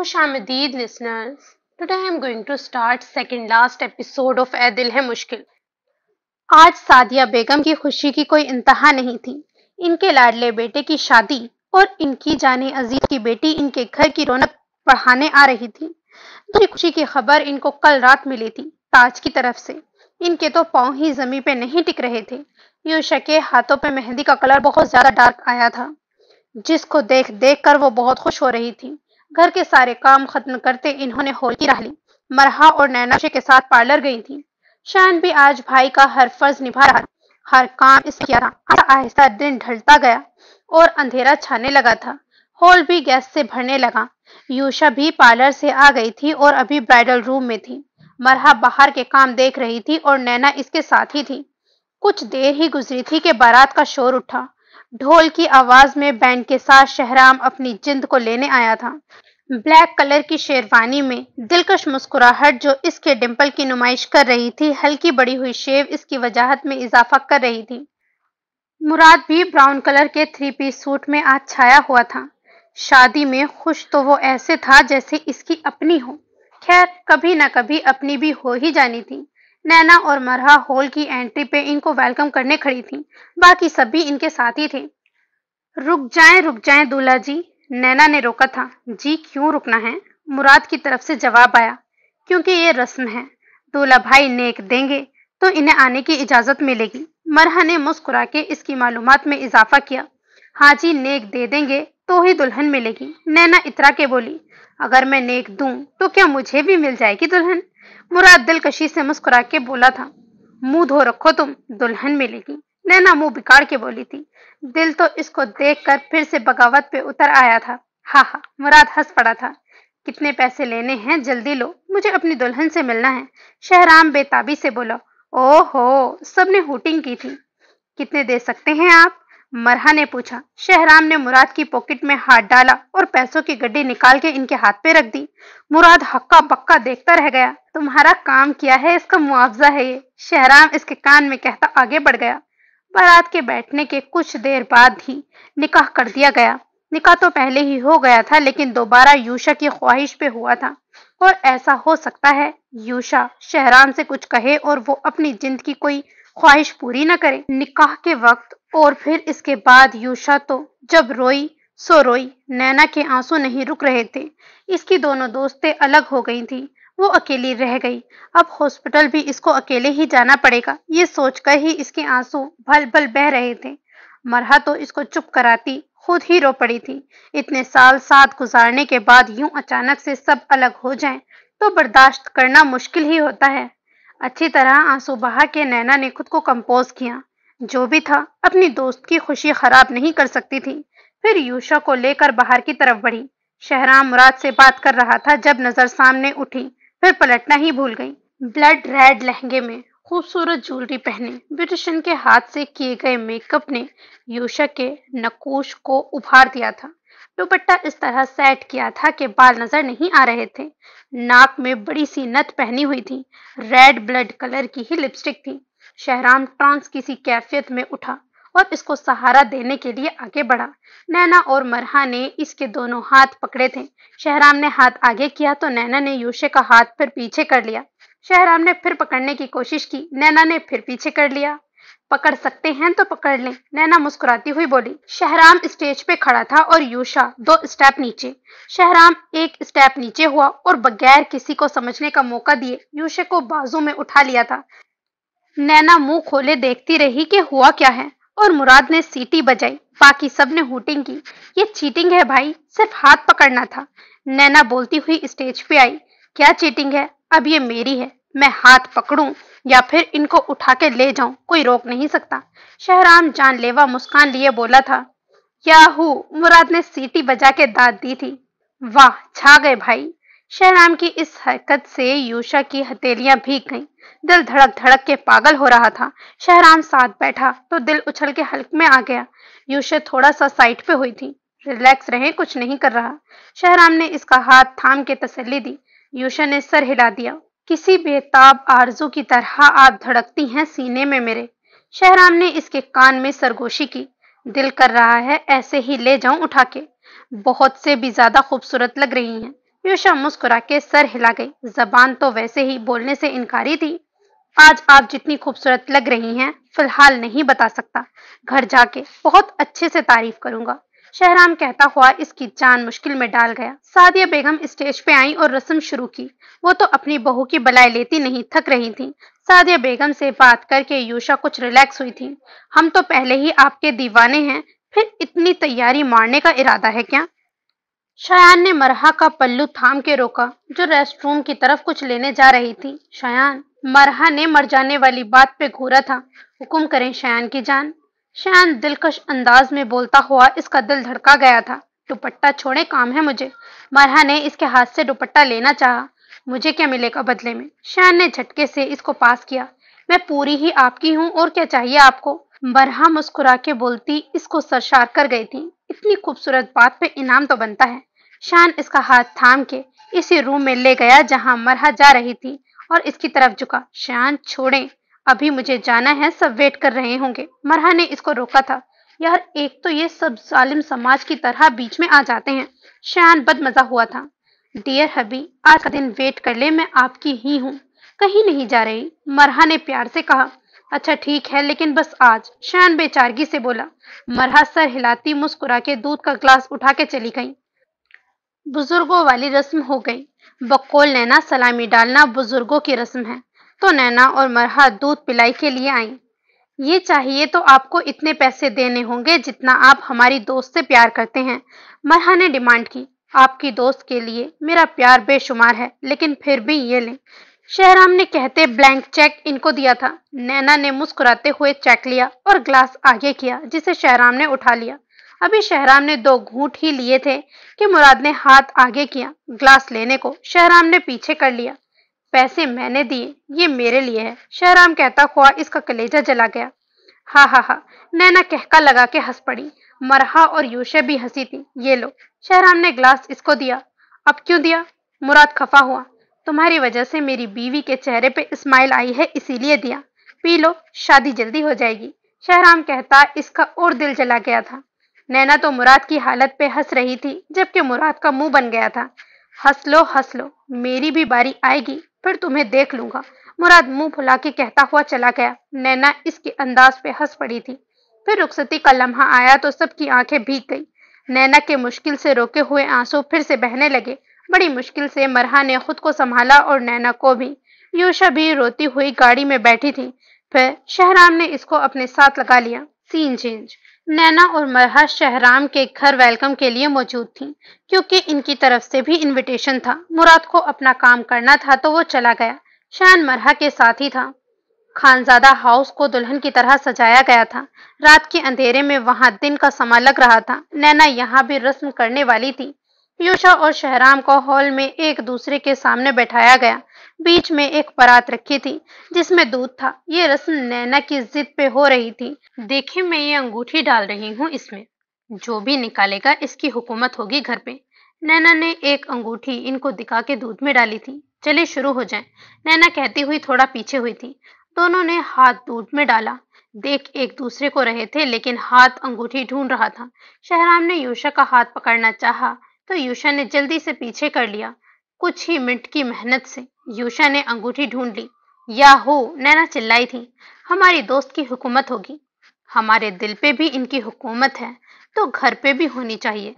खुशामदीद listeners today I am going to start second last episode of Ae Dil Hai मुश्किल आज सादिया बेगम की खुशी की कोई इंतहा नहीं थी इनके लाडले बेटे की शादी और इनकी जानी अजीज की बेटी इनके घर की रौनक बढ़ाने आ रही थी तो खुशी की खबर इनको कल रात मिली थी ताज की तरफ से इनके तो पाँव ही जमी पे नहीं टिक रहे थे यूशा के हाथों पे मेहंदी का कलर बहुत ज्यादा डार्क आया था जिसको देख देख कर वो बहुत खुश हो रही थी घर के सारे काम खत्म करते इन्होंने हॉल की राह ली मरहा और नैनाशे के साथ पार्लर गई थी शान भी आज भाई का हर फर्ज निभा रहा हर काम इस किया था आहिस्ता दिन ढलता गया और अंधेरा छाने लगा था हॉल भी गैस से भरने लगा यूशा भी पार्लर से आ गई थी और अभी ब्राइडल रूम में थी मरहा बाहर के काम देख रही थी और नैना इसके साथ ही थी कुछ देर ही गुजरी थी कि बारात का शोर उठा ढोल की आवाज में बैंड के साथ शहराम अपनी जिंद को लेने आया था ब्लैक कलर की शेरवानी में दिलकश मुस्कुराहट जो इसके डिम्पल की नुमाइश कर रही थी हल्की बड़ी हुई शेव इसकी वजाहत में इजाफा कर रही थी मुराद भी ब्राउन कलर के थ्री पीस सूट में आज छाया हुआ था शादी में खुश तो वो ऐसे था जैसे इसकी अपनी हो खैर कभी ना कभी अपनी भी हो ही जानी थी नैना और मरहा हॉल की एंट्री पे इनको वेलकम करने खड़ी थी बाकी सभी इनके साथ ही थे रुक जाए रुक जाए दूल्हा जी नैना ने रोका था जी क्यों रुकना है मुराद की तरफ से जवाब आया क्योंकि ये रस्म है दूल्हा भाई नेक देंगे तो इन्हें आने की इजाजत मिलेगी मरहा ने मुस्कुरा के इसकी मालूम में इजाफा किया हाजी नेक दे देंगे तो ही दुल्हन मिलेगी नैना इतरा के बोली अगर मैं नेक दूं तो क्या मुझे भी मिल जाएगी दुल्हन मुराद दिलकशी से मुस्कुरा के बोला था मुंह धो रखो तुम दुल्हन मिलेगी नैना मुंह बिगाड़ के बोली थी दिल तो इसको देखकर फिर से बगावत पे उतर आया था हा हा मुराद हंस पड़ा था कितने पैसे लेने हैं जल्दी लो मुझे अपनी दुल्हन से मिलना है शहराम बेताबी से बोला ओहो सबने हुटिंग की थी कितने दे सकते हैं आप मरहा ने पूछा शहराम ने मुराद की पॉकेट में हाथ डाला और पैसों की गड्डी निकाल के इनके हाथ पे रख दी मुराद हक्का पक्का देखता रह गया तुम्हारा काम किया है इसका मुआवजा है ये शहराम इसके कान में कहता आगे बढ़ गया बारात के बैठने के कुछ देर बाद ही निकाह कर दिया गया निकाह तो पहले ही हो गया था लेकिन दोबारा यूशा की ख्वाहिश पे हुआ था और ऐसा हो सकता है यूशा शहराम से कुछ कहे और वो अपनी जिंद की कोई ख्वाहिश पूरी न करे निकाह के वक्त और फिर इसके बाद यूशा तो जब रोई सो रोई नैना के आंसू नहीं रुक रहे थे इसकी दोनों दोस्तें अलग हो गई थी वो अकेली रह गई अब हॉस्पिटल भी इसको अकेले ही जाना पड़ेगा ये सोचकर ही इसके आंसू भल भल बह रहे थे मरहा तो इसको चुप कराती खुद ही रो पड़ी थी इतने साल साथ गुजारने के बाद यूं अचानक से सब अलग हो जाएं तो बर्दाश्त करना मुश्किल ही होता है अच्छी तरह आंसू बहा के नैना ने खुद को कंपोज किया जो भी था अपनी दोस्त की खुशी खराब नहीं कर सकती थी फिर यूशा को लेकर बाहर की तरफ बढ़ी शहराम मुराद से बात कर रहा था जब नजर सामने उठी फिर पलटना ही भूल गई ब्लड रेड लहंगे में खूबसूरत ज्वेलरी पहने ब्यूटिशन के हाथ से किए गए मेकअप ने यूशा के नकोश को उभार दिया था दुपट्टा इस तरह सेट किया था कि बाल नजर नहीं आ रहे थे नाक में बड़ी सी नत पहनी हुई थी रेड ब्लड कलर की ही लिपस्टिक थी शहराम ट्रांस किसी कैफियत में उठा और इसको सहारा देने के लिए आगे बढ़ा नैना और मरहा ने इसके दोनों हाथ पकड़े थे शहराम ने हाथ आगे किया तो नैना ने यूशे का हाथ फिर पीछे कर लिया शहराम ने फिर पकड़ने की कोशिश की नैना ने फिर पीछे कर लिया पकड़ सकते हैं तो पकड़ लें नैना मुस्कुराती हुई बोली शहराम स्टेज पे खड़ा था और यूशा दो स्टेप नीचे शहराम एक स्टेप नीचे हुआ और बगैर किसी को समझने का मौका दिए यूशे को बाजू में उठा लिया था नैना मुंह खोले देखती रही कि हुआ क्या है और मुराद ने सीटी बजाई बाकी सब ने हुटिंग की ये चीटिंग है भाई सिर्फ हाथ पकड़ना था नैना बोलती हुई स्टेज पे आई क्या चीटिंग है अब ये मेरी है मैं हाथ पकड़ूं या फिर इनको उठा के ले जाऊं कोई रोक नहीं सकता शहराम जानलेवा मुस्कान लिए बोला था याहू मुराद ने सीटी बजा के दाद दी थी वाह छा गए भाई शहराम की इस हरकत से यूशा की हथेलियां भीग गईं। दिल धड़क धड़क के पागल हो रहा था शहराम साथ बैठा तो दिल उछल के हल्क में आ गया यूशा थोड़ा सा साइड पे हुई थी रिलैक्स रहे कुछ नहीं कर रहा शहराम ने इसका हाथ थाम के तसल्ली दी यूशा ने सर हिला दिया किसी बेताब आरजू की तरह आप धड़कती हैं सीने में मेरे शहराम ने इसके कान में सरगोशी की दिल कर रहा है ऐसे ही ले जाऊं उठा के बहुत से भी ज्यादा खूबसूरत लग रही हैं यूशा मुस्कुरा के सर हिला गई जबान तो वैसे ही बोलने से इनकारी थी आज आप जितनी खूबसूरत लग रही हैं फिलहाल नहीं बता सकता घर जाके बहुत अच्छे से तारीफ करूंगा शहराम कहता हुआ इसकी जान मुश्किल में डाल गया सादिया बेगम स्टेज पे आई और रस्म शुरू की वो तो अपनी बहू की बलाई लेती नहीं थक रही थी सादिया बेगम से बात करके यूशा कुछ रिलैक्स हुई थी हम तो पहले ही आपके दीवाने हैं फिर इतनी तैयारी मारने का इरादा है क्या शयान ने मरहा का पल्लू थाम के रोका जो रेस्ट रूम की तरफ कुछ लेने जा रही थी शयान मरहा ने मर जाने वाली बात पे घूरा था हुक्म करें शयान की जान शयान दिलकश अंदाज में बोलता हुआ इसका दिल धड़का गया था दुपट्टा छोड़े काम है मुझे मरहा ने इसके हाथ से दुपट्टा लेना चाहा मुझे क्या मिलेगा बदले में शयान ने झटके से इसको पास किया मैं पूरी ही आपकी हूँ और क्या चाहिए आपको मरहा मुस्कुरा के बोलती इसको सरशार कर गई थी इतनी खूबसूरत बात पे इनाम तो बनता है शान इसका हाथ थाम के इसी रूम में ले गया जहां मरहा जा रही थी और इसकी तरफ झुका शान छोड़े अभी मुझे जाना है सब वेट कर रहे होंगे मरहा ने इसको रोका था यार एक तो ये सब जालिम समाज की तरह बीच में आ जाते हैं शान बदमजा हुआ था डियर हबी आज का दिन वेट कर ले मैं आपकी ही हूँ कहीं नहीं जा रही मरहा ने प्यार से कहा अच्छा ठीक है लेकिन बस आज शान बेचारगी से बोला मरहा सर हिलाती मुस्कुरा के दूध का ग्लास उठा के चली गई बुजुर्गों वाली रस्म हो गई बकोल नैना सलामी डालना बुजुर्गों की रस्म है तो नैना और मरहा दूध पिलाई के लिए आई ये चाहिए तो आपको इतने पैसे देने होंगे जितना आप हमारी दोस्त से प्यार करते हैं मरहा ने डिमांड की आपकी दोस्त के लिए मेरा प्यार बेशुमार है लेकिन फिर भी ये लें शहराम ने कहते ब्लैंक चेक इनको दिया था नैना ने मुस्कुराते हुए चेक लिया और ग्लास आगे किया जिसे शहराम ने उठा लिया अभी शहराम ने दो घूट ही लिए थे कि मुराद ने हाथ आगे किया ग्लास लेने को शहराम ने पीछे कर लिया पैसे मैंने दिए ये मेरे लिए है शहराम कहता हुआ इसका कलेजा जला गया हा हा हा नैना कहका लगा के हंस पड़ी मरहा और यूशे भी हंसी थी ये लो शहराम ने ग्लास इसको दिया अब क्यों दिया मुराद खफा हुआ तुम्हारी वजह से मेरी बीवी के चेहरे पे स्माइल आई है इसीलिए दिया पी लो शादी जल्दी हो जाएगी शहराम कहता इसका और दिल जला गया था नैना तो मुराद की हालत पे हंस रही थी जबकि मुराद का मुंह बन गया था हंस लो हंस लो मेरी भी बारी आएगी फिर तुम्हें देख लूंगा मुराद मुंह फुला के कहता हुआ चला गया नैना इसके अंदाज पे हंस पड़ी थी फिर रुखसती का लम्हा आया तो सबकी आंखें भीग गई नैना के मुश्किल से रोके हुए आंसू फिर से बहने लगे बड़ी मुश्किल से मरहा ने खुद को संभाला और नैना को भी यूशा भी रोती हुई गाड़ी में बैठी थी फिर शहराम ने इसको अपने साथ लगा लिया सीन चेंज नैना और मरहा शहराम के घर वेलकम के लिए मौजूद थीं, क्योंकि इनकी तरफ से भी इनविटेशन था मुराद को अपना काम करना था तो वो चला गया शान मरहा के साथ ही था खानजादा हाउस को दुल्हन की तरह सजाया गया था रात के अंधेरे में वहां दिन का समा लग रहा था नैना यहाँ भी रस्म करने वाली थी पीयूषा और शहराम को हॉल में एक दूसरे के सामने बैठाया गया बीच में एक परात रखी थी जिसमें दूध था ये रस्म नैना की जिद पे हो रही थी देखिए मैं ये अंगूठी डाल रही हूँ इसमें जो भी निकालेगा इसकी हुकूमत होगी घर पे नैना ने एक अंगूठी इनको दिखा के दूध में डाली थी चले शुरू हो जाए नैना कहती हुई थोड़ा पीछे हुई थी दोनों ने हाथ दूध में डाला देख एक दूसरे को रहे थे लेकिन हाथ अंगूठी ढूंढ रहा था शहराम ने यूशा का हाथ पकड़ना चाहा तो यूशा ने जल्दी से पीछे कर लिया कुछ ही मिनट की मेहनत से यूशा ने अंगूठी ढूंढ ली या हो नैना चिल्लाई थी हमारी दोस्त की हुकूमत होगी हमारे दिल पे भी इनकी हुकूमत है तो घर पे भी होनी चाहिए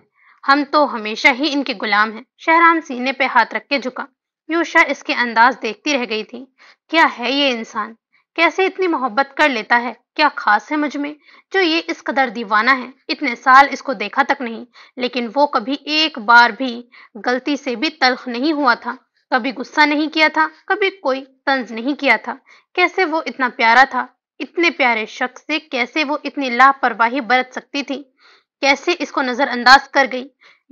हम तो हमेशा ही इनके गुलाम हैं शहराम सीने पे हाथ रख के झुका यूशा इसके अंदाज देखती रह गई थी क्या है ये इंसान कैसे इतनी मोहब्बत कर लेता है क्या खास है मुझ में जो ये इस कदर दीवाना है इतने साल इसको देखा तक नहीं लेकिन वो कभी एक बार भी गलती से भी तलख नहीं हुआ था कभी गुस्सा नहीं किया था कभी कोई तंज नहीं किया था कैसे वो इतना प्यारा था इतने प्यारे शख्स से कैसे वो इतनी लापरवाही बरत सकती थी कैसे इसको नजरअंदाज कर गई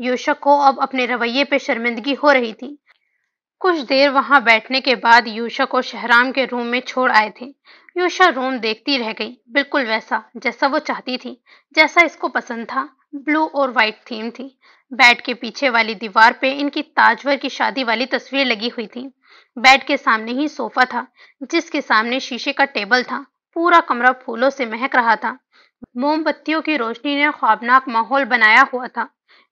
योशक को अब अपने रवैये पे शर्मिंदगी हो रही थी कुछ देर वहां बैठने के बाद यूशा को शहराम के रूम में छोड़ आए थे यूशा रूम देखती रह गई बिल्कुल वैसा जैसा वो चाहती थी जैसा इसको पसंद था ब्लू और वाइट थीम थी बेड के पीछे वाली दीवार पे इनकी ताजवर की शादी वाली तस्वीर लगी हुई थी बेड के सामने ही सोफा था जिसके सामने शीशे का टेबल था पूरा कमरा फूलों से महक रहा था मोमबत्तियों की रोशनी ने ख्वाबनाक माहौल बनाया हुआ था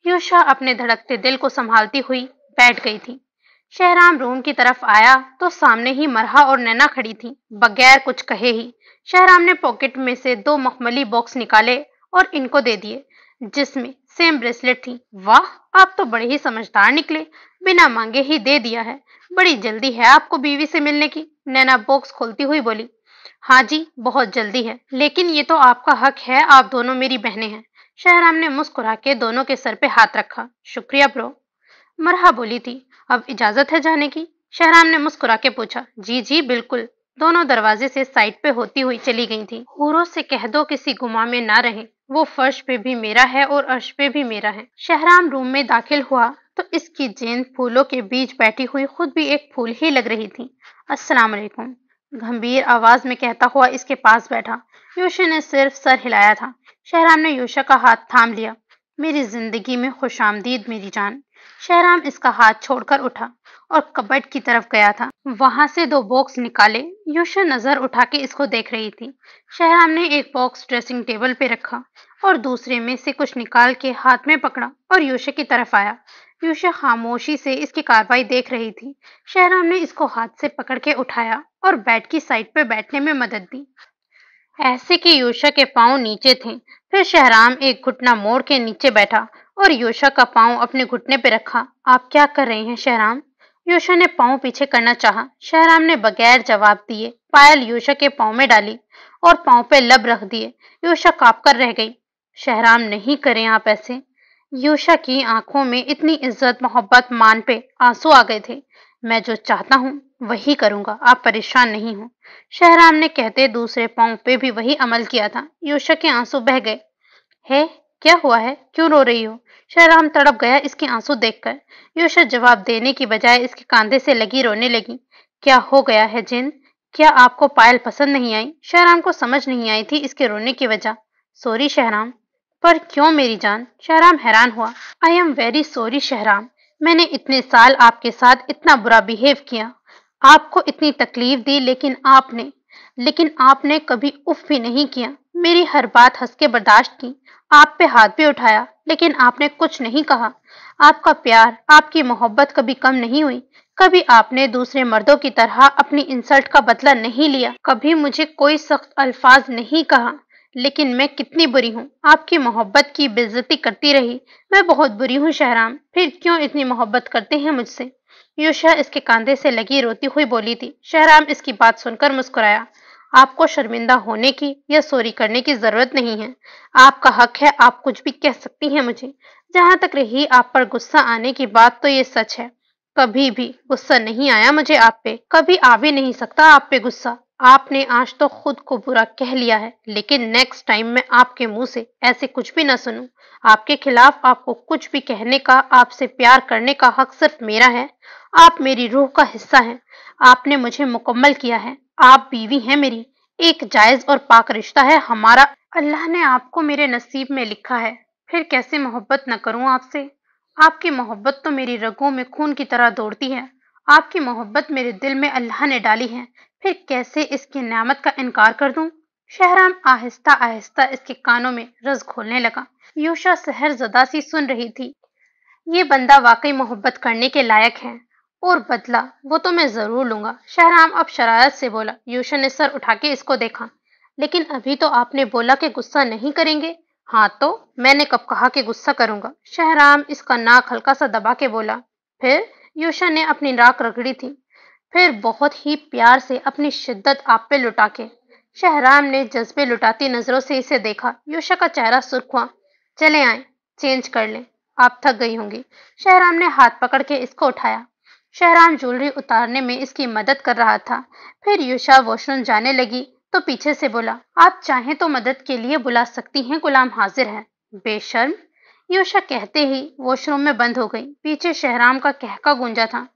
यूशा अपने धड़कते दिल को संभालती हुई बैठ गई थी शहराम रूम की तरफ आया तो सामने ही मरहा और नैना खड़ी थी बगैर कुछ कहे ही शहराम ने पॉकेट में से दो मखमली बॉक्स निकाले और इनको दे दिए जिसमें सेम ब्रेसलेट थी वाह आप तो बड़े ही समझदार निकले बिना मांगे ही दे दिया है बड़ी जल्दी है आपको बीवी से मिलने की नैना बॉक्स खोलती हुई बोली हाँ जी बहुत जल्दी है लेकिन ये तो आपका हक है आप दोनों मेरी बहनें हैं शहराम ने मुस्कुरा के दोनों के सर पे हाथ रखा शुक्रिया ब्रो मरहा बोली थी अब इजाजत है जाने की शहराम ने मुस्कुरा के पूछा जी जी बिल्कुल दोनों दरवाजे से साइड पे होती हुई चली गई थी हूरों से कह दो किसी गुमा में ना रहे वो फर्श पे भी मेरा है और अर्श पे भी मेरा है शहराम रूम में दाखिल हुआ तो इसकी जेन फूलों के बीच बैठी हुई खुद भी एक फूल ही लग रही थी अस्सलाम वालेकुम गंभीर आवाज में कहता हुआ इसके पास बैठा योशा ने सिर्फ सर हिलाया था शहराम ने योशा का हाथ थाम लिया मेरी जिंदगी में खुश आमदीद मेरी जान शहराम इसका हाथ छोड़कर उठा और कबट की तरफ गया था वहां से दो बॉक्स निकाले यूशा नजर उठा के इसको देख रही थी शहराम ने एक बॉक्स ड्रेसिंग टेबल पे रखा और दूसरे में से कुछ निकाल के हाथ में पकड़ा और युषा की तरफ आया यूशा खामोशी से इसकी कार्रवाई देख रही थी शहराम ने इसको हाथ से पकड़ के उठाया और बेड की साइड पे बैठने में मदद दी ऐसे कि युषा के पांव नीचे थे फिर शहराम एक घुटना मोड़ के नीचे बैठा और योशा का पांव अपने घुटने पर रखा आप क्या कर रहे हैं शहराम योशा ने पांव पीछे करना चाहा शहराम ने बगैर जवाब दिए पायल योशा के पांव में डाली और पांव पे लब रख दिए योशा काप कर रह गई शहराम नहीं करें आप ऐसे योशा की आंखों में इतनी इज्जत मोहब्बत मान पे आंसू आ गए थे मैं जो चाहता हूँ वही करूँगा आप परेशान नहीं हो शहराम ने कहते दूसरे पांव पे भी वही अमल किया था योशा के आंसू बह गए है क्या हुआ है क्यों रो रही हो शहराम तड़प गया इसके आंसू देखकर योशा जवाब देने की बजाय इसके कांधे से लगी रोने लगी क्या हो गया है जिन क्या आपको पायल पसंद नहीं आई शहराम को समझ नहीं आई थी इसके रोने की वजह सॉरी शहराम पर क्यों मेरी जान शहराम हैरान हुआ I am very sorry Shahram मैंने इतने साल आपके साथ इतना बुरा बिहेव किया आपको इतनी तकलीफ दी लेकिन आपने लेकिन आपने कभी उफ भी नहीं किया मेरी हर बात हंस के बर्दाश्त की आप पे हाथ भी उठाया लेकिन आपने कुछ नहीं कहा आपका प्यार आपकी मोहब्बत कभी कम नहीं हुई कभी आपने दूसरे मर्दों की तरह अपनी इंसल्ट का बदला नहीं लिया कभी मुझे कोई सख्त अल्फाज नहीं कहा लेकिन मैं कितनी बुरी हूँ आपकी मोहब्बत की बेजती करती रही मैं बहुत बुरी हूँ शहराम फिर क्यों इतनी मोहब्बत करते हैं मुझसे युषा इसके कांधे से लगी रोती हुई बोली थी शहराम इसकी बात सुनकर मुस्कुराया आपको शर्मिंदा होने की या सॉरी करने की जरूरत नहीं है आपका हक है आप कुछ भी कह सकती हैं मुझे जहां तक रही आप पर गुस्सा आने की बात तो ये सच है कभी भी गुस्सा नहीं आया मुझे आप पे कभी आ भी नहीं सकता आप पे गुस्सा आपने आज तो खुद को बुरा कह लिया है लेकिन नेक्स्ट टाइम मैं आपके मुंह से ऐसे कुछ भी ना सुनूं। आपके खिलाफ आपको कुछ भी कहने का आपसे प्यार करने का हक सिर्फ मेरा है आप मेरी रूह का हिस्सा हैं आपने मुझे मुकम्मल किया है आप बीवी हैं मेरी एक जायज और पाक रिश्ता है हमारा अल्लाह ने आपको मेरे नसीब में लिखा है फिर कैसे मोहब्बत न करूं आपसे आपकी मोहब्बत तो मेरी रगों में खून की तरह दौड़ती है आपकी मोहब्बत मेरे दिल में अल्लाह ने डाली है फिर कैसे इसकी नियामत का इनकार कर दूं? शहराम आहिस्ता आहिस्ता इसके कानों में रस घोलने लगा यूशा सहर जदा सी सुन रही थी ये बंदा वाकई मोहब्बत करने के लायक है और बदला वो तो मैं जरूर लूंगा शहराम अब शरारत से बोला यूशा ने सर उठा के इसको देखा लेकिन अभी तो आपने बोला कि गुस्सा नहीं करेंगे हाँ तो मैंने कब कहा कि गुस्सा करूंगा शहराम इसका नाक हल्का सा दबा के बोला फिर यूशा ने अपनी नाक रगड़ी थी फिर बहुत ही प्यार से अपनी शिद्दत आप पे लुटा के शहराम ने जज्बे लुटाती नजरों से इसे देखा योशा का चेहरा सुर्ख हुआ चले आए चेंज कर लें आप थक गई होंगी शहराम ने हाथ पकड़ के इसको उठाया शहराम ज्वेलरी उतारने में इसकी मदद कर रहा था फिर युषा वॉशरूम जाने लगी तो पीछे से बोला आप चाहें तो मदद के लिए बुला सकती हैं गुलाम हाजिर है बेशर्म युषा कहते ही वॉशरूम में बंद हो गई पीछे शहराम का कहका गूंजा था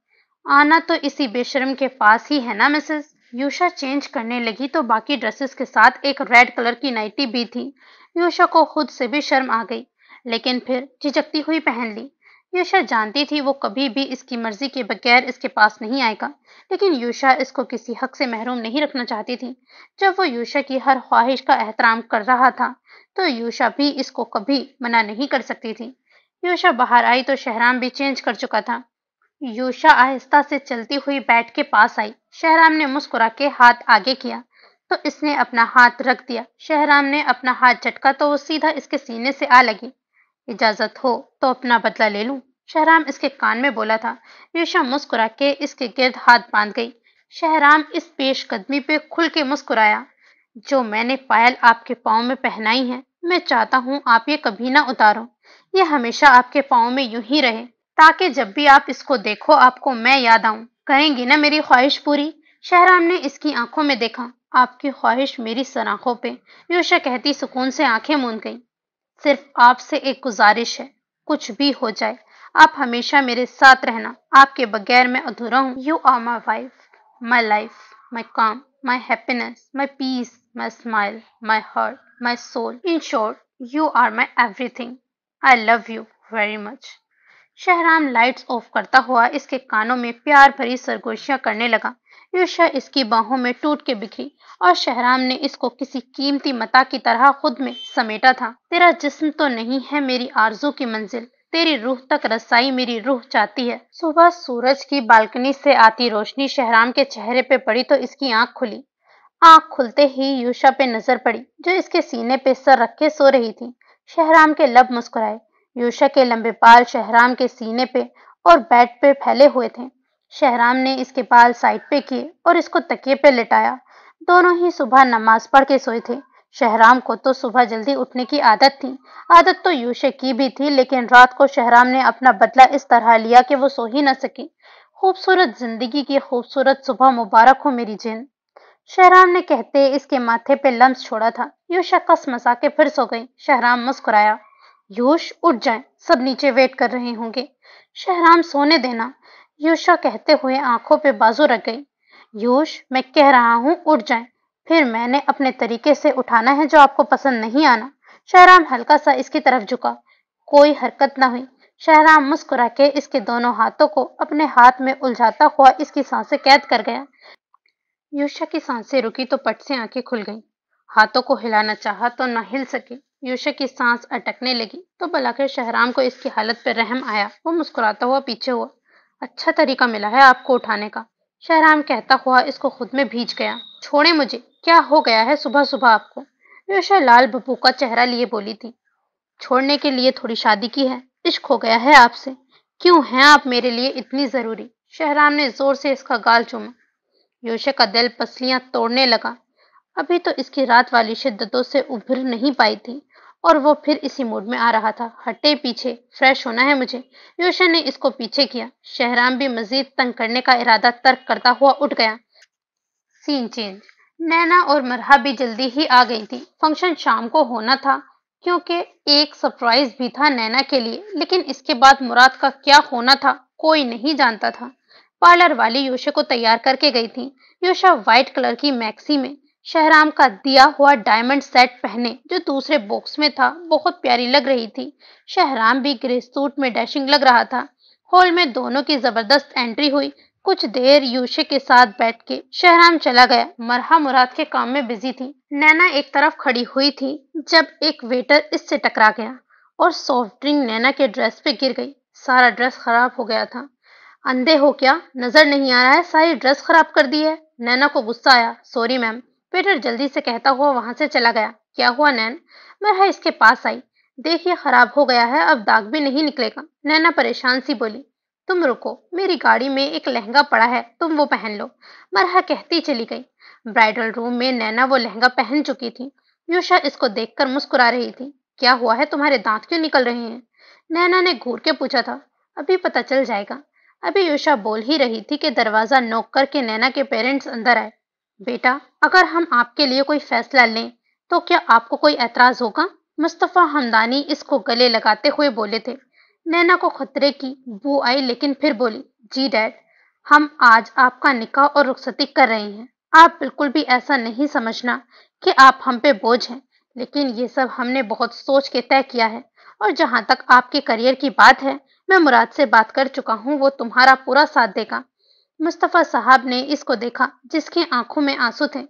आना तो इसी बेशरम के पास ही है ना मिसेस यूशा चेंज करने लगी तो बाकी ड्रेसेस के साथ एक रेड कलर की नाइटी भी थी यूशा को खुद से भी शर्म आ गई लेकिन फिर झिझकती हुई पहन ली यूशा जानती थी वो कभी भी इसकी मर्जी के बगैर इसके पास नहीं आएगा लेकिन यूशा इसको किसी हक से महरूम नहीं रखना चाहती थी जब वो यूशा की हर ख्वाहिश का एहतराम कर रहा था तो यूशा भी इसको कभी मना नहीं कर सकती थी यूशा बाहर आई तो शहराम भी चेंज कर चुका था योशा आहिस्ता से चलती हुई बैट के पास आई शहराम ने मुस्कुरा के हाथ आगे किया तो इसने अपना हाथ रख दिया शहराम ने अपना हाथ झटका तो वो सीधा इसके सीने से आ लगी इजाजत हो तो अपना बदला ले लूं शहराम इसके कान में बोला था योशा मुस्कुरा के इसके गिर्द हाथ बांध गई शहराम इस पेशकदमी पे खुल के मुस्कुराया जो मैंने पायल आपके पाँव में पहनाई है मैं चाहता हूँ आप ये कभी ना उतारो ये हमेशा आपके पाँव में यूं ही रहे ताकि जब भी आप इसको देखो आपको मैं याद आऊं कहेंगी ना मेरी ख्वाहिश पूरी शहराम ने इसकी आंखों में देखा आपकी ख्वाहिश मेरी सराखों पे यूशा कहती सुकून से आंखें मूंद गई सिर्फ आपसे एक गुजारिश है कुछ भी हो जाए आप हमेशा मेरे साथ रहना आपके बगैर मैं अधूरा हूँ you are my wife my life my calm my happiness my peace my smile my heart my soul in short you are my everything I love you very much Shahram lights off करता हुआ इसके कानों में प्यार भरी सरगोशियां करने लगा यूशा इसकी बाहों में टूट के बिखरी और शहराम ने इसको किसी कीमती मता की तरह खुद में समेटा था तेरा जिस्म तो नहीं है मेरी आरजू की मंजिल तेरी रूह तक रसाई मेरी रूह चाहती है सुबह सूरज की बालकनी से आती रोशनी शहराम के चेहरे पे पड़ी तो इसकी आंख खुली आंख खुलते ही युषा पे नजर पड़ी जो इसके सीने पे सर रख के सो रही थी शहराम के लब मुस्कुराए यूशा के लंबे बाल शहराम के सीने पे और बेड पे फैले हुए थे शहराम ने इसके बाल साइड पे किए और इसको तकिए पे लेटाया दोनों ही सुबह नमाज पढ़ के सोए थे शहराम को तो सुबह जल्दी उठने की आदत थी आदत तो यूशे की भी थी लेकिन रात को शहराम ने अपना बदला इस तरह लिया कि वो सो ही न सके खूबसूरत जिंदगी की खूबसूरत सुबह मुबारक हो मेरी जिन शहराम ने कहते इसके माथे पे लम्स छोड़ा था यूशा कस मसा के फिर सो गई शहराम मुस्कुराया योश उठ जाए सब नीचे वेट कर रहे होंगे शहराम सोने देना योशा कहते हुए आंखों पे बाजू रख गई योश मैं कह रहा हूँ उठ जाए फिर मैंने अपने तरीके से उठाना है जो आपको पसंद नहीं आना शहराम हल्का सा इसकी तरफ झुका कोई हरकत ना हुई शहराम मुस्कुरा के इसके दोनों हाथों को अपने हाथ में उलझाता हुआ इसकी सांसें कैद कर गया युषा की सांसें रुकी तो पट से आंखें खुल गईं हाथों को हिलाना चाहा तो ना हिल सकी यूशा की सांस अटकने लगी तो बलाखिर शहराम को इसकी हालत पर रहम आया वो मुस्कुराता हुआ पीछे हुआ अच्छा तरीका मिला है आपको उठाने का शहराम कहता हुआ इसको खुद में भीज गया छोड़े मुझे क्या हो गया है सुबह सुबह आपको यूशा लाल बब्बू का चेहरा लिए बोली थी छोड़ने के लिए थोड़ी शादी की है इश्क हो गया है आपसे क्यों हैं आप मेरे लिए इतनी ज़रूरी शहराम ने ज़ोर से इसका गाल चूमा योशा का दिल पसलियां तोड़ने लगा अभी तो इसकी रात वाली शिद्दतों से उभर नहीं पाई थी और वो फिर इसी मूड में आ रहा था हटे पीछे फ्रेश होना है मुझे योशा ने इसको पीछे किया शहराम भी मजीद तंग करने का इरादा तर्क करता हुआ उठ गया सीन चेंज नैना और मरहा भी जल्दी ही आ गई थी फंक्शन शाम को होना था क्योंकि एक सरप्राइज भी था नैना के लिए लेकिन इसके बाद मुराद का क्या होना था कोई नहीं जानता था पार्लर वाली योशा को तैयार करके गई थी योशा व्हाइट कलर की मैक्सी में शहराम का दिया हुआ डायमंड सेट पहने जो दूसरे बॉक्स में था बहुत प्यारी लग रही थी शहराम भी ग्रे सूट में डैशिंग लग रहा था हॉल में दोनों की जबरदस्त एंट्री हुई कुछ देर यूशे के साथ बैठ के शहराम चला गया मरहा मुराद के काम में बिजी थी नैना एक तरफ खड़ी हुई थी जब एक वेटर इससे टकरा गया और सॉफ्ट ड्रिंक नैना के ड्रेस पे गिर गई सारा ड्रेस खराब हो गया था अंधे हो क्या नजर नहीं आ रहा है सारी ड्रेस खराब कर दी है नैना को गुस्सा आया सॉरी मैम पीटर जल्दी से कहता हुआ वहां से चला गया क्या हुआ नैन मैं इसके पास आई देखिए खराब हो गया है अब दाग भी नहीं निकलेगा नैना परेशान सी बोली तुम रुको मेरी गाड़ी में एक लहंगा पड़ा है तुम वो पहन लो मरहा कहती चली गई ब्राइडल रूम में नैना वो लहंगा पहन चुकी थी युषा इसको देखकर मुस्कुरा रही थी क्या हुआ है तुम्हारे दांत क्यों निकल रहे हैं नैना ने घूर के पूछा था अभी पता चल जाएगा अभी युषा बोल ही रही थी कि दरवाजा नोक करके नैना के पेरेंट्स अंदर आए बेटा अगर हम आपके लिए कोई फैसला लें तो क्या आपको कोई एतराज़ होगा मुस्तफ़ा हमदानी इसको गले लगाते हुए बोले थे नैना को खतरे की बू आई लेकिन फिर बोली जी डैड हम आज आपका निकाह और रुखसती कर रहे हैं आप बिल्कुल भी ऐसा नहीं समझना कि आप हम पे बोझ हैं लेकिन ये सब हमने बहुत सोच के तय किया है और जहाँ तक आपके करियर की बात है मैं मुराद से बात कर चुका हूँ वो तुम्हारा पूरा साथ देगा मुस्तफ़ा साहब ने इसको देखा जिसकी आंखों में आंसू थे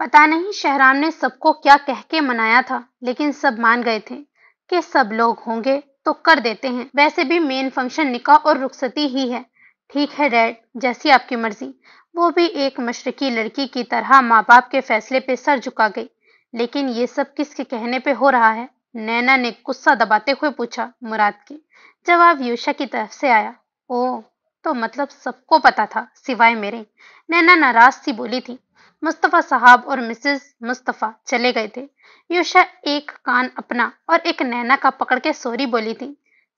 पता नहीं शहराम ने सबको क्या कह के मनाया था लेकिन सब मान गए थे कि सब लोग होंगे तो कर देते हैं वैसे भी मेन फंक्शन निकाह और रुखसती ही है ठीक है डैड जैसी आपकी मर्जी वो भी एक मशरकी लड़की की तरह माँ बाप के फैसले पे सर झुका गई लेकिन ये सब किसके कहने पे हो रहा है नैना ने गुस्सा दबाते हुए पूछा मुराद के जवाब यूशा की तरफ से आया ओ तो मतलब सबको पता था सिवाय मेरे नैना नाराज सी बोली थी मुस्तफ़ा साहब और मिसेस मुस्तफ़ा चले गए थे युषा एक कान अपना और एक नैना का पकड़ के सोरी बोली थी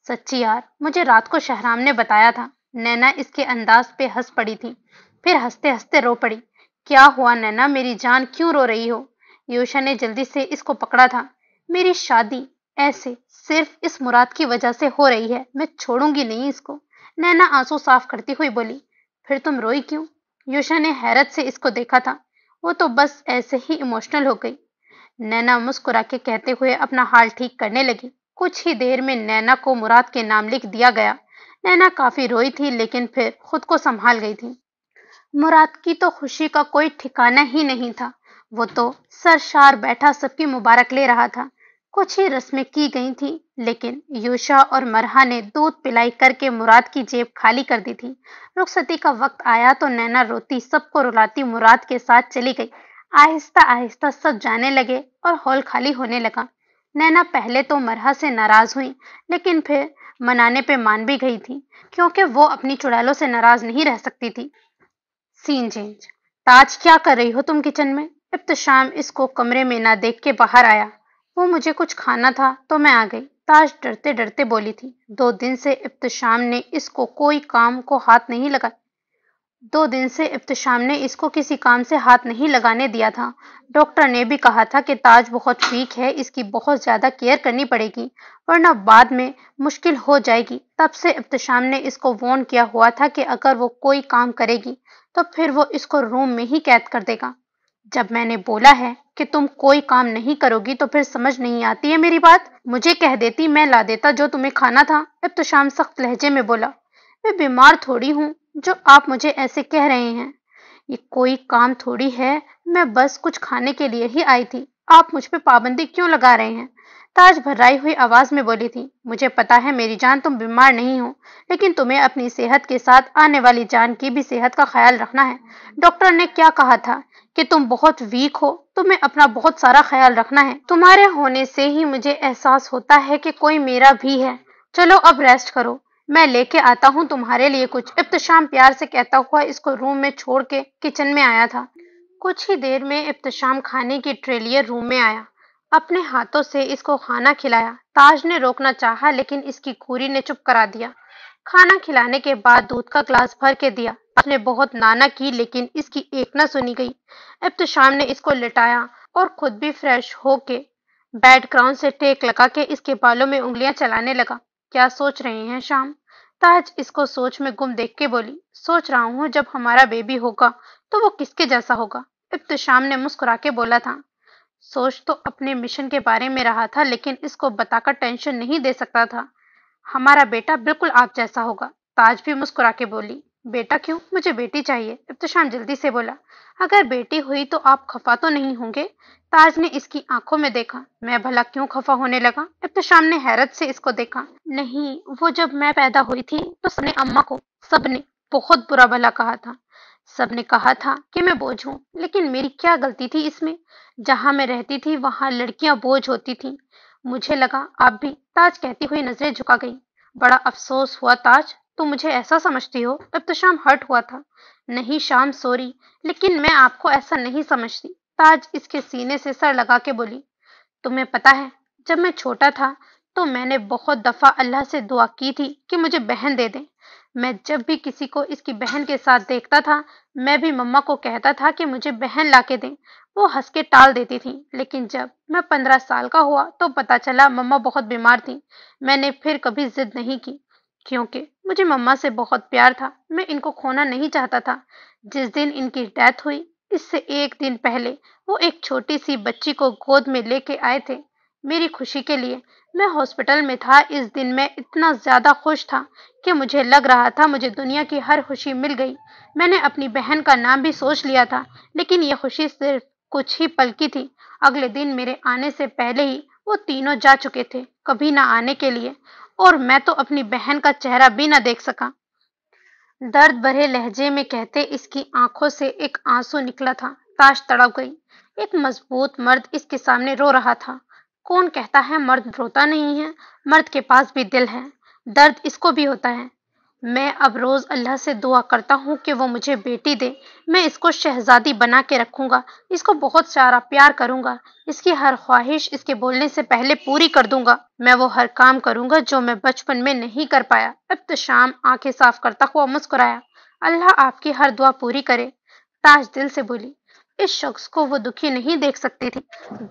सच्ची यार मुझे रात को शहराम ने बताया था नैना इसके अंदाज पे हंस पड़ी थी फिर हंसते हंसते रो पड़ी क्या हुआ नैना मेरी जान क्यों रो रही हो योशा ने जल्दी से इसको पकड़ा था मेरी शादी ऐसे सिर्फ इस मुराद की वजह से हो रही है मैं छोड़ूंगी नहीं इसको नैना आंसू साफ करती हुई बोली फिर तुम रोई क्यों युषा ने हैरत से इसको देखा था वो तो बस ऐसे ही इमोशनल हो गई नैना मुस्कुरा के कहते हुए अपना हाल ठीक करने लगी कुछ ही देर में नैना को मुराद के नाम लिख दिया गया नैना काफी रोई थी लेकिन फिर खुद को संभाल गई थी मुराद की तो खुशी का कोई ठिकाना ही नहीं था वो तो सरशार बैठा सबकी मुबारक ले रहा था कुछ ही रस्में की गई थी लेकिन यूशा और मरहा ने दूध पिलाई करके मुराद की जेब खाली कर दी थी रुखसती का वक्त आया तो नैना रोती सबको रुलाती मुराद के साथ चली गई आहिस्ता आहिस्ता सब जाने लगे और हॉल खाली होने लगा नैना पहले तो मरहा से नाराज हुई लेकिन फिर मनाने पे मान भी गई थी क्योंकि वो अपनी चुड़ैलों से नाराज नहीं रह सकती थी सीन चेंज ताज क्या कर रही हो तुम किचन में इब्तशाम इसको कमरे में ना देख के बाहर आया वो मुझे कुछ खाना था तो मैं आ गई ताश डरते डरते बोली थी दो दिन से इब्तशाम ने इसको कोई काम को हाथ नहीं लगा दो दिन से इब्तशाम ने इसको किसी काम से हाथ नहीं लगाने दिया था डॉक्टर ने भी कहा था कि ताज बहुत वीक है इसकी बहुत ज़्यादा केयर करनी पड़ेगी वरना बाद में मुश्किल हो जाएगी तब से इब्तशाम ने इसको वॉर्न किया हुआ था कि अगर वो कोई काम करेगी तो फिर वो इसको रूम में ही कैद कर देगा जब मैंने बोला है कि तुम कोई काम नहीं करोगी तो फिर समझ नहीं आती है मेरी बात मुझे कह देती मैं ला देता जो तुम्हें खाना था अब तो शाम सख्त लहजे में बोला मैं बीमार थोड़ी हूँ जो आप मुझे ऐसे कह रहे हैं ये कोई काम थोड़ी है मैं बस कुछ खाने के लिए ही आई थी आप मुझ पर पाबंदी क्यों लगा रहे हैं ताज भर्राई हुई आवाज में बोली थी मुझे पता है मेरी जान तुम बीमार नहीं हो लेकिन तुम्हें अपनी सेहत के साथ आने वाली जान की भी सेहत का ख्याल रखना है डॉक्टर ने क्या कहा था कि तुम बहुत वीक हो तुम्हें अपना बहुत सारा ख्याल रखना है तुम्हारे होने से ही मुझे एहसास होता है कि कोई मेरा भी है चलो अब रेस्ट करो मैं लेके आता हूँ तुम्हारे लिए कुछ इब्तशाम प्यार से कहता हुआ इसको रूम में छोड़ के किचन में आया था कुछ ही देर में इब्तशाम खाने की ट्रेलियर रूम में आया अपने हाथों से इसको खाना खिलाया ताज ने रोकना चाहा लेकिन इसकी खूरी ने चुप करा दिया खाना खिलाने के बाद दूध का ग्लास भर के दिया उसने बहुत नाना की लेकिन इसकी एक ना सुनी गई इब्तशाम ने इसको लिटाया और खुद भी फ्रेश होके बैकग्राउंड से टेक लगा के इसके बालों में उंगलियां चलाने लगा क्या सोच रहे हैं शाम ताज इसको सोच में गुम देख के बोली सोच रहा हूँ जब हमारा बेबी होगा तो वो किसके जैसा होगा इब्तशाम ने मुस्कुरा के बोला था सोच तो अपने मिशन के बारे में रहा था लेकिन इसको बताकर टेंशन नहीं दे सकता था हमारा बेटा बिल्कुल आप जैसा होगा ताज भी मुस्कुरा के बोली बेटा क्यों मुझे बेटी चाहिए इब्तशाम जल्दी से बोला अगर बेटी हुई तो आप खफा तो नहीं होंगे ताज ने इसकी आंखों में देखा मैं भला क्यों खफा होने लगा इब्तशाम ने हैरत से इसको देखा नहीं वो जब मैं पैदा हुई थी तो सबने अम्मा को सबने बहुत बुरा भला कहा था सबने कहा था कि मैं बोझ हूँ लेकिन मेरी क्या गलती थी इसमें जहां मैं रहती थी वहां लड़कियां बोझ होती थीं मुझे लगा आप भी ताज कहती हुई नजरें झुका गई बड़ा अफसोस हुआ ताज तो मुझे ऐसा समझती हो तो शाम हर्ट हुआ था नहीं शाम सॉरी लेकिन मैं आपको ऐसा नहीं समझती ताज इसके सीने से सर लगा के बोली तुम्हें पता है जब मैं छोटा था तो मैंने बहुत दफ़ा अल्लाह से दुआ की थी कि मुझे बहन दे दें मैं जब भी किसी को इसकी बहन के साथ देखता था मैं भी मम्मा को कहता था कि मुझे बहन ला के दें वो हंस के टाल देती थी लेकिन जब मैं पंद्रह साल का हुआ तो पता चला मम्मा बहुत बीमार थी मैंने फिर कभी जिद नहीं की क्योंकि मुझे मम्मा से बहुत प्यार था मैं इनको खोना नहीं चाहता था जिस दिन इनकी डेथ हुई इससे एक दिन पहले वो एक छोटी सी बच्ची को गोद में लेके आए थे मेरी खुशी के लिए मैं हॉस्पिटल में था इस दिन मैं इतना ज़्यादा खुश था कि मुझे लग रहा था मुझे दुनिया की हर खुशी मिल गई मैंने अपनी बहन का नाम भी सोच लिया था लेकिन यह खुशी सिर्फ कुछ ही पल की थी अगले दिन मेरे आने से पहले ही वो तीनों जा चुके थे कभी ना आने के लिए और मैं तो अपनी बहन का चेहरा भी ना देख सका दर्द भरे लहजे में कहते इसकी आंखों से एक आंसू निकला था ताश तड़प गई एक मजबूत मर्द इसके सामने रो रहा था कौन कहता है मर्द रोता नहीं है मर्द के पास भी दिल है दर्द इसको भी होता है मैं अब रोज अल्लाह से दुआ करता हूँ कि वो मुझे बेटी दे मैं इसको शहजादी बना के रखूंगा इसको बहुत सारा प्यार करूंगा इसकी हर ख्वाहिश इसके बोलने से पहले पूरी कर दूंगा मैं वो हर काम करूंगा जो मैं बचपन में नहीं कर पाया अब तो शाम आंखें साफ करता हुआ मुस्कुराया अल्लाह आपकी हर दुआ पूरी करे ताज दिल से बोली इस शख्स को वो दुखी नहीं देख सकती थी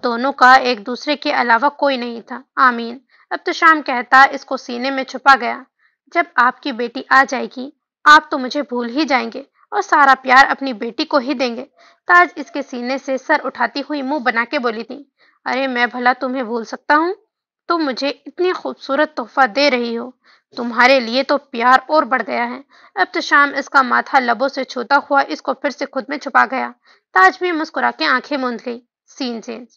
दोनों का एक दूसरे के अलावा कोई नहीं था आमीन अब तो शाम कहता इसको सीने में छुपा गया जब आपकी बेटी आ जाएगी आप तो मुझे भूल ही जाएंगे और सारा प्यार अपनी बेटी को ही देंगे ताज इसके सीने से सर उठाती हुई मुंह बना के बोली थी अरे मैं भला तुम्हें भूल सकता हूँ तुम मुझे इतनी खूबसूरत तोहफा दे रही हो तुम्हारे लिए तो प्यार और बढ़ गया है अब तो शाम इसका माथा लबों से छूता हुआ इसको फिर से खुद में छुपा गया ताज भी मुस्कुरा के आंखें मूंद गई सीन चेंज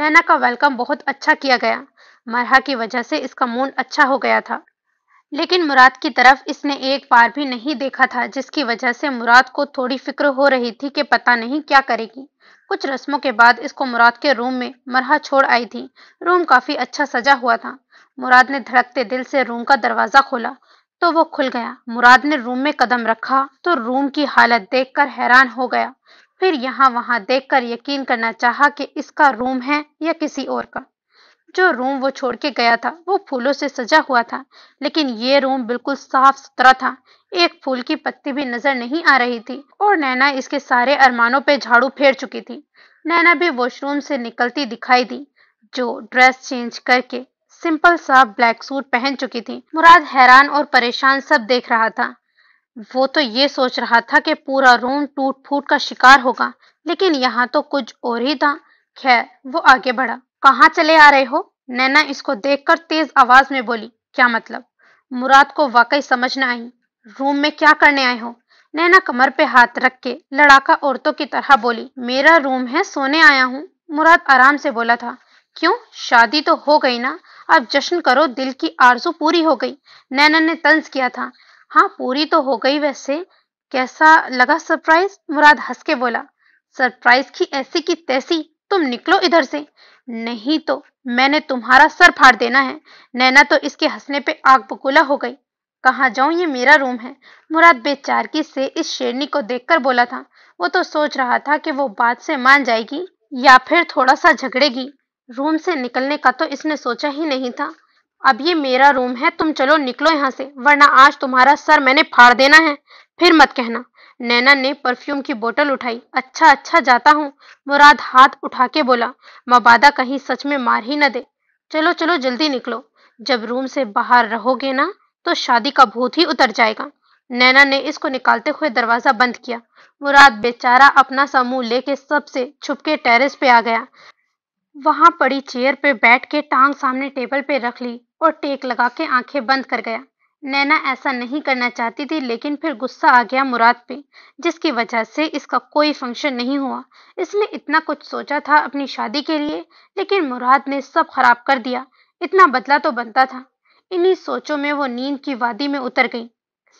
नैना का वेलकम बहुत अच्छा किया गया मरहा की वजह से इसका मूड अच्छा हो गया था लेकिन मुराद की तरफ इसने एक बार भी नहीं देखा था जिसकी वजह से मुराद को थोड़ी फिक्र हो रही थी कि पता नहीं क्या करेगी कुछ रस्मों के बाद इसको मुराद के रूम में मरहा छोड़ आई थी रूम काफी अच्छा सजा हुआ था मुराद ने धड़कते दिल से रूम का दरवाजा खोला तो वो खुल गया मुराद ने रूम में कदम रखा तो रूम की हालत देखकर हैरान हो गया फिर यहाँ वहां देखकर यकीन करना चाहा कि इसका रूम है या किसी और का जो रूम वो छोड़ के गया था वो फूलों से सजा हुआ था लेकिन ये रूम बिल्कुल साफ सुथरा था एक फूल की पत्ती भी नजर नहीं आ रही थी और नैना इसके सारे अरमानों पे झाड़ू फेर चुकी थी नैना भी वॉशरूम से निकलती दिखाई दी जो ड्रेस चेंज करके सिंपल सा ब्लैक सूट पहन चुकी थी मुराद हैरान और परेशान सब देख रहा था वो तो ये सोच रहा था कि पूरा रूम टूट फूट का शिकार होगा लेकिन यहाँ तो कुछ और ही था खैर वो आगे बढ़ा कहाँ चले आ रहे हो नैना इसको देखकर तेज आवाज में बोली क्या मतलब मुराद को वाकई समझ न आई रूम में क्या करने आए हो नैना कमर पे हाथ रख के लड़ाका औरतों की तरह बोली मेरा रूम है सोने आया हूँ मुराद आराम से बोला था क्यों शादी तो हो गई ना अब जश्न करो दिल की आरजू पूरी हो गई नैना ने तंज किया था हाँ पूरी तो हो गई वैसे कैसा लगा सरप्राइज मुराद हंस के बोला सरप्राइज की ऐसी की तैसी तुम निकलो इधर से नहीं तो मैंने तुम्हारा सर फाड़ देना है नैना तो इसके हंसने पे आग बकुला हो गई कहा जाऊं ये मेरा रूम है मुराद बेचारकी से इस शेरनी को देखकर बोला था वो तो सोच रहा था कि वो बात से मान जाएगी या फिर थोड़ा सा झगड़ेगी रूम से निकलने का तो इसने सोचा ही नहीं था अब ये मेरा रूम है तुम चलो निकलो यहाँ से वरना आज तुम्हारा सर मैंने फाड़ देना है फिर मत कहना नैना ने परफ्यूम की बोतल उठाई अच्छा अच्छा जाता हूँ मुराद हाथ उठा के बोला मबादा कहीं सच में मार ही न दे चलो चलो जल्दी निकलो जब रूम से बाहर रहोगे ना तो शादी का भूत ही उतर जाएगा नैना ने इसको निकालते हुए दरवाजा बंद किया मुराद बेचारा अपना समूह लेके सबसे छुपके के टेरेस पे आ गया वहां पड़ी चेयर पे बैठ के टांग सामने टेबल पे रख ली और टेक लगा के आंखें बंद कर गया नैना ऐसा नहीं करना चाहती थी लेकिन फिर गुस्सा आ गया मुराद पे जिसकी वजह से इसका कोई फंक्शन नहीं हुआ इसने इतना कुछ सोचा था अपनी शादी के लिए लेकिन मुराद ने सब खराब कर दिया इतना बदला तो बनता था इन्हीं सोचों में वो नींद की वादी में उतर गई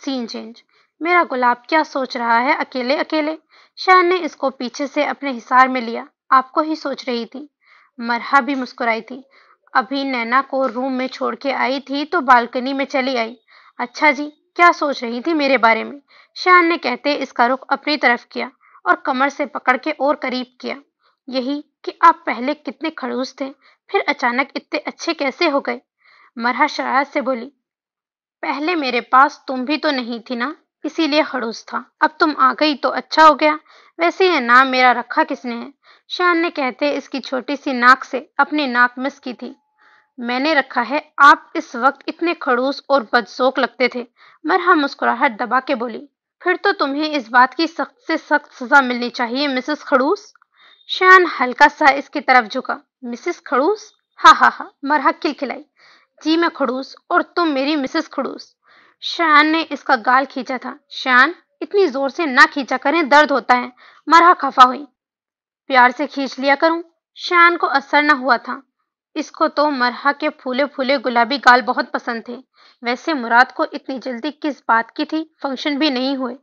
सीन चेंज मेरा गुलाब क्या सोच रहा है अकेले अकेले शान ने इसको पीछे से अपने हिसार में लिया आपको ही सोच रही थी मरहा भी मुस्कुराई थी अभी नैना को रूम में छोड़ के आई थी तो बालकनी में चली आई अच्छा जी क्या सोच रही थी मेरे बारे में श्यान ने कहते इसका रुख अपनी तरफ किया और कमर से पकड़ के और करीब किया यही कि आप पहले कितने खड़ूस थे फिर अचानक इतने अच्छे कैसे हो गए मरहा शरारत से बोली पहले मेरे पास तुम भी तो नहीं थी ना इसीलिए खड़ूस था अब तुम आ गई तो अच्छा हो गया वैसे यह नाम मेरा रखा किसने है शान ने कहते इसकी छोटी सी नाक से अपनी नाक मिस की थी मैंने रखा है आप इस वक्त इतने खड़ूस और बदसोक लगते थे मरहा मुस्कुराहट दबा के बोली फिर तो तुम्हें इस बात की सख्त से सख्त सजा मिलनी चाहिए मिसेस खड़ूस शान हल्का सा इसकी तरफ झुका मिसेस खड़ूस हा हा हा मरहा खिलखिलाई जी मैं खड़ूस और तुम मेरी मिसेस खड़ूस शान ने इसका गाल खींचा था शान इतनी जोर से ना खींचा करें दर्द होता है मरहा खफा हुई प्यार से खींच लिया करूं शान को असर ना हुआ था इसको तो मरहा के फूले फूले गुलाबी गाल बहुत पसंद थे वैसे मुराद को इतनी जल्दी किस बात की थी फंक्शन भी नहीं हुए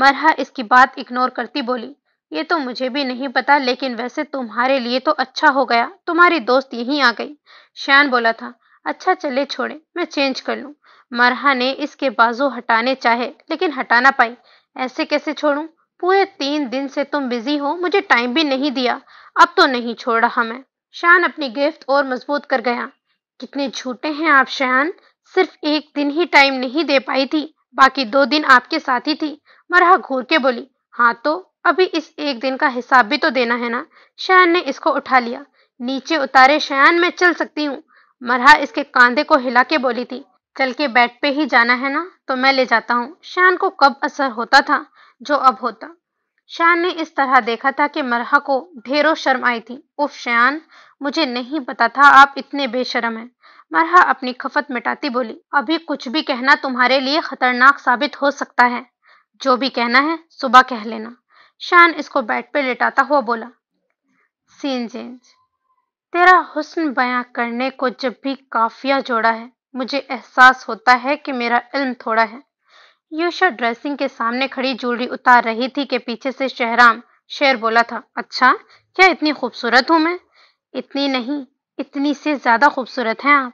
मरहा इसकी बात इग्नोर करती बोली ये तो मुझे भी नहीं पता लेकिन वैसे तुम्हारे लिए तो अच्छा हो गया तुम्हारी दोस्त यहीं आ गई शान बोला था अच्छा चले छोड़े मैं चेंज कर लूँ मरहा ने इसके बाजू हटाने चाहे लेकिन हटा ना पाई ऐसे कैसे छोड़ू पूरे तीन दिन से तुम बिजी हो मुझे टाइम भी नहीं दिया अब तो नहीं छोड़ रहा मैं शान अपनी गिरफ्त और मजबूत कर गया कितने झूठे हैं आप शयान सिर्फ एक दिन ही टाइम नहीं दे पाई थी बाकी दो दिन आपके साथ ही थी मरहा घूर के बोली हाँ तो अभी इस एक दिन का हिसाब भी तो देना है ना शयान ने इसको उठा लिया नीचे उतारे शयान मैं चल सकती हूँ मरहा इसके कांधे को हिला के बोली थी चल के बेड पे ही जाना है ना तो मैं ले जाता हूँ शान को कब असर होता था जो अब होता शान ने इस तरह देखा था कि मरहा को ढेरों शर्म आई थी उफ शान मुझे नहीं पता था आप इतने बेशरम हैं मरहा अपनी खफत मिटाती बोली अभी कुछ भी कहना तुम्हारे लिए खतरनाक साबित हो सकता है जो भी कहना है सुबह कह लेना शान इसको बेड पे लेटाता हुआ बोला सीन चेंज तेरा हुस्न बयां करने को जब भी काफिया जोड़ा है मुझे एहसास होता है कि मेरा इल्म थोड़ा है यूशा ड्रेसिंग के सामने खड़ी ज्वेलरी उतार रही थी कि पीछे से शहराम शेर बोला था अच्छा क्या इतनी खूबसूरत हूँ मैं इतनी नहीं इतनी से ज़्यादा खूबसूरत हैं आप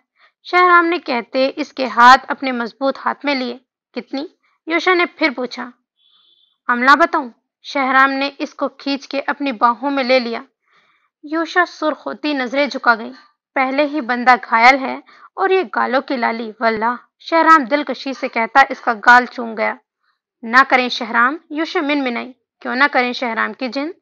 शहराम ने कहते इसके हाथ अपने मजबूत हाथ में लिए कितनी यूशा ने फिर पूछा अमला बताऊं शहराम ने इसको खींच के अपनी बाहों में ले लिया यूशा सुर्ख होती नजरें झुका गई पहले ही बंदा घायल है और ये गालों की लाली वल्ला शहराम दिलकशी से कहता इसका गाल चूम गया ना करें शहराम युश मिन मिनई क्यों ना करें शहराम की जिन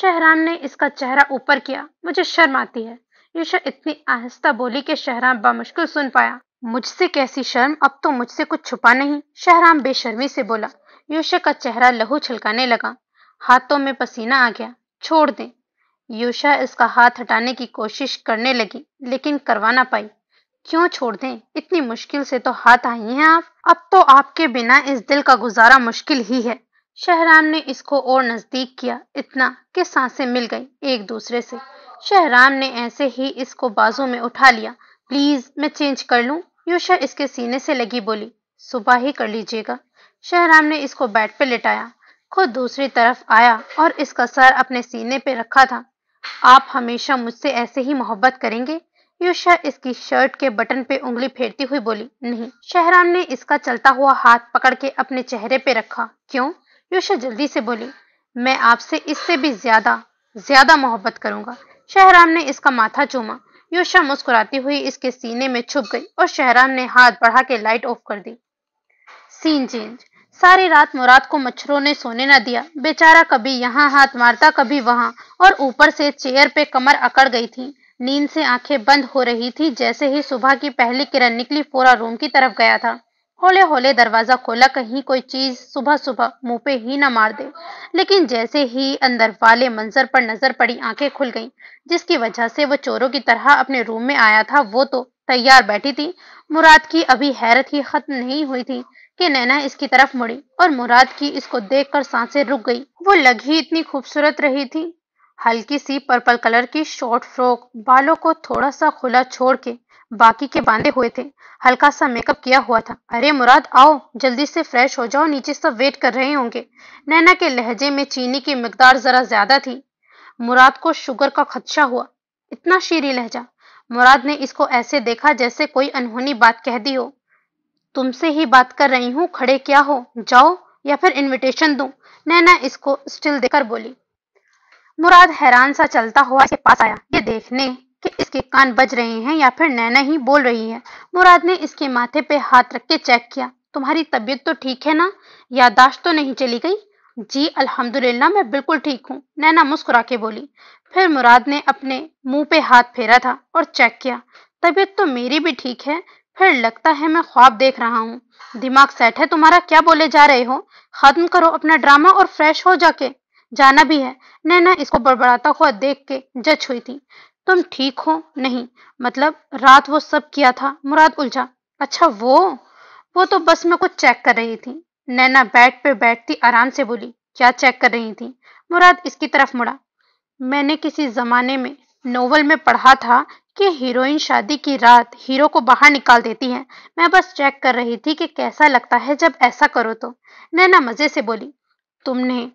शहराम ने इसका चेहरा ऊपर किया मुझे शर्म आती है युश इतनी आहिस्ता बोली कि शहराम बामुश्किल सुन पाया मुझसे कैसी शर्म अब तो मुझसे कुछ छुपा नहीं शहराम बेशर्मी से बोला युश का चेहरा लहू छिलकाने लगा हाथों में पसीना आ गया छोड़ दे यूशा इसका हाथ हटाने की कोशिश करने लगी लेकिन करवा ना पाई क्यों छोड़ दें इतनी मुश्किल से तो हाथ आई हैं आप अब तो आपके बिना इस दिल का गुजारा मुश्किल ही है शहराम ने इसको और नजदीक किया इतना कि सांसें मिल गई एक दूसरे से शहराम ने ऐसे ही इसको बाजू में उठा लिया प्लीज मैं चेंज कर लूं यूशा इसके सीने से लगी बोली सुबह ही कर लीजिएगा शहराम ने इसको बेड पे लिटाया खुद दूसरी तरफ आया और इसका सर अपने सीने पे रखा था आप हमेशा मुझसे ऐसे ही मोहब्बत करेंगे यूशा इसकी शर्ट के बटन पे उंगली फेरती हुई बोली नहीं शहरान ने इसका चलता हुआ हाथ पकड़ के अपने चेहरे पे रखा क्यों यूशा जल्दी से बोली मैं आपसे इससे भी ज्यादा ज्यादा मोहब्बत करूंगा शहराम ने इसका माथा चूमा यूशा मुस्कुराती हुई इसके सीने में छुप गई और शहराम ने हाथ बढ़ा के लाइट ऑफ कर दी सीन चेंज सारी रात मुराद को मच्छरों ने सोने न दिया बेचारा कभी यहाँ हाथ मारता कभी वहां और ऊपर से चेयर पे कमर अकड़ गई थी नींद से आंखें बंद हो रही थी जैसे ही सुबह की पहली किरण निकली पूरा रूम की तरफ गया था हौले होले दरवाजा खोला कहीं कोई चीज सुबह सुबह मुंह पे ही ना मार दे लेकिन जैसे ही अंदर वाले मंजर पर नजर पड़ी आंखें खुल गईं, जिसकी वजह से वो चोरों की तरह अपने रूम में आया था वो तो तैयार बैठी थी मुराद की अभी हैरत ही खत्म नहीं हुई थी कि नैना इसकी तरफ मुड़ी और मुराद की इसको देखकर सांसें रुक गई वो लगी इतनी खूबसूरत रही थी हल्की सी पर्पल कलर की शॉर्ट फ्रॉक बालों को थोड़ा सा खुला छोड़ के बाकी के बांधे हुए थे हल्का सा मेकअप किया हुआ था अरे मुराद आओ जल्दी से फ्रेश हो जाओ नीचे सब वेट कर रहे होंगे नैना के लहजे में चीनी की मकदार जरा ज्यादा थी मुराद को शुगर का खदशा हुआ इतना शीरी लहजा मुराद ने इसको ऐसे देखा जैसे कोई अनहोनी बात कह दी हो तुमसे ही बात कर रही हूँ खड़े क्या हो जाओ या फिर इनविटेशन दू नैना इसको स्टिल देकर बोली मुराद हैरान सा चलता हुआ इसके पास आया ये देखने कि इसके कान बज रहे हैं या फिर नैना ही बोल रही है मुराद ने इसके माथे पे हाथ रख के चेक किया तुम्हारी तबीयत तो ठीक है ना यादाश्त तो नहीं चली गई जी अल्हम्दुलिल्लाह मैं बिल्कुल ठीक हूँ नैना मुस्कुरा के बोली फिर मुराद ने अपने मुंह पे हाथ फेरा था और चेक किया तबीयत तो मेरी भी ठीक है फिर लगता है मैं ख्वाब देख रहा हूँ दिमाग सेट है तुम्हारा क्या बोले जा रहे हो खत्म करो अपना ड्रामा और फ्रेश हो जाके जाना भी है नैना इसको बड़बड़ाता हुआ देख के जच हुई थी तुम ठीक हो नहीं मतलब रात वो सब किया था मुराद उलझा अच्छा वो वो तो बस में कुछ चेक कर रही थी नैना बेड पे बैठती आराम से बोली क्या चेक कर रही थी मुराद इसकी तरफ मुड़ा मैंने किसी जमाने में नोवेल में पढ़ा था कि हीरोइन शादी की रात हीरो को बाहर निकाल देती है मैं बस चेक कर रही थी कि कैसा लगता है जब ऐसा करो तो नैना मजे से बोली तुमने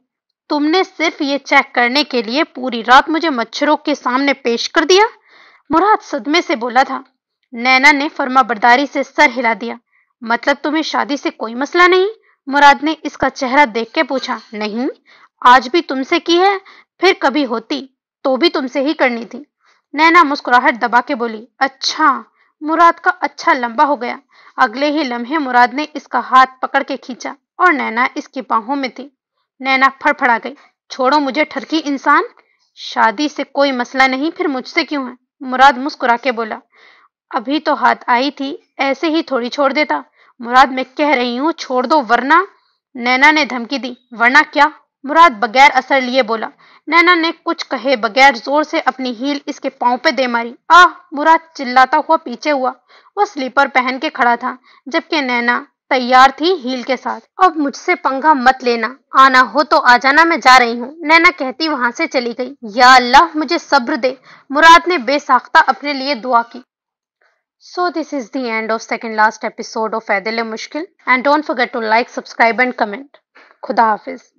तुमने सिर्फ ये चेक करने के लिए पूरी रात मुझे मच्छरों के सामने पेश कर दिया मुराद सदमे से बोला था नैना ने फर्मा बर्दारी से सर हिला दिया मतलब तुम्हें शादी से कोई मसला नहीं मुराद ने इसका चेहरा देख के पूछा नहीं आज भी तुमसे की है फिर कभी होती तो भी तुमसे ही करनी थी नैना मुस्कुराहट दबा के बोली अच्छा मुराद का अच्छा लंबा हो गया अगले ही लम्हे मुराद ने इसका हाथ पकड़ के खींचा और नैना इसकी बाहों में थी नैना फड़फड़ा गई छोड़ो मुझे ठरकी इंसान शादी से कोई मसला नहीं फिर मुझसे क्यों है मुराद मुस्कुरा के बोला अभी तो हाथ आई थी ऐसे ही थोड़ी छोड़ देता मुराद मैं कह रही हूँ छोड़ दो वरना नैना ने धमकी दी वरना क्या मुराद बगैर असर लिए बोला नैना ने कुछ कहे बगैर जोर से अपनी हील इसके पाँव पे दे मारी आह मुराद चिल्लाता हुआ पीछे हुआ वो स्लीपर पहन के खड़ा था जबकि नैना तैयार थी हील के साथ अब मुझसे पंगा मत लेना आना हो तो आ जाना मैं जा रही हूँ नैना कहती वहाँ से चली गई या अल्लाह मुझे सब्र दे मुराद ने बेसाख्ता अपने लिए दुआ की so this is the end of second last episode of एदिल मुश्किल and don't forget to like subscribe and comment खुदा हाफिज़